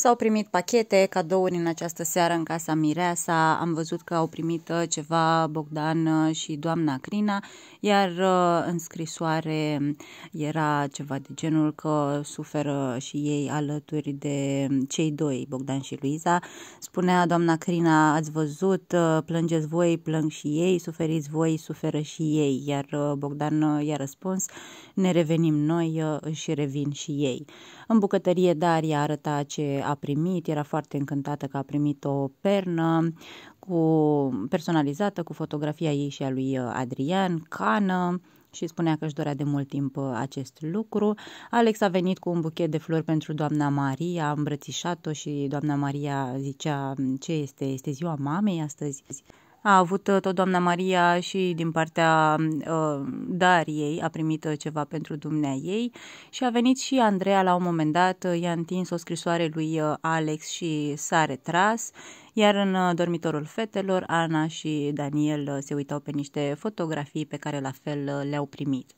S-au primit pachete, cadouri în această seară în casa Mireasa, am văzut că au primit uh, ceva Bogdan uh, și doamna Crina, iar uh, în scrisoare era ceva de genul că suferă și ei alături de um, cei doi, Bogdan și Luiza. Spunea doamna Crina, ați văzut, plângeți voi, plâng și ei, suferiți voi, suferă și ei, iar Bogdan i-a răspuns, ne revenim noi și revin și ei. În bucătărie Daria arăta ce a primit, era foarte încântată că a primit o pernă cu, personalizată cu fotografia ei și a lui uh, Adrian, cană, și spunea că își dorea de mult timp uh, acest lucru. Alex a venit cu un buchet de flori pentru doamna Maria, a îmbrățișat-o și doamna Maria zicea ce este, este ziua mamei astăzi. A avut uh, tot doamna Maria și din partea uh, Dariei, a primit uh, ceva pentru dumnea ei și a venit și Andreea la un moment dat, uh, i-a întins o scrisoare lui Alex și s-a retras, iar în dormitorul fetelor, Ana și Daniel se uitau pe niște fotografii pe care la fel le-au primit.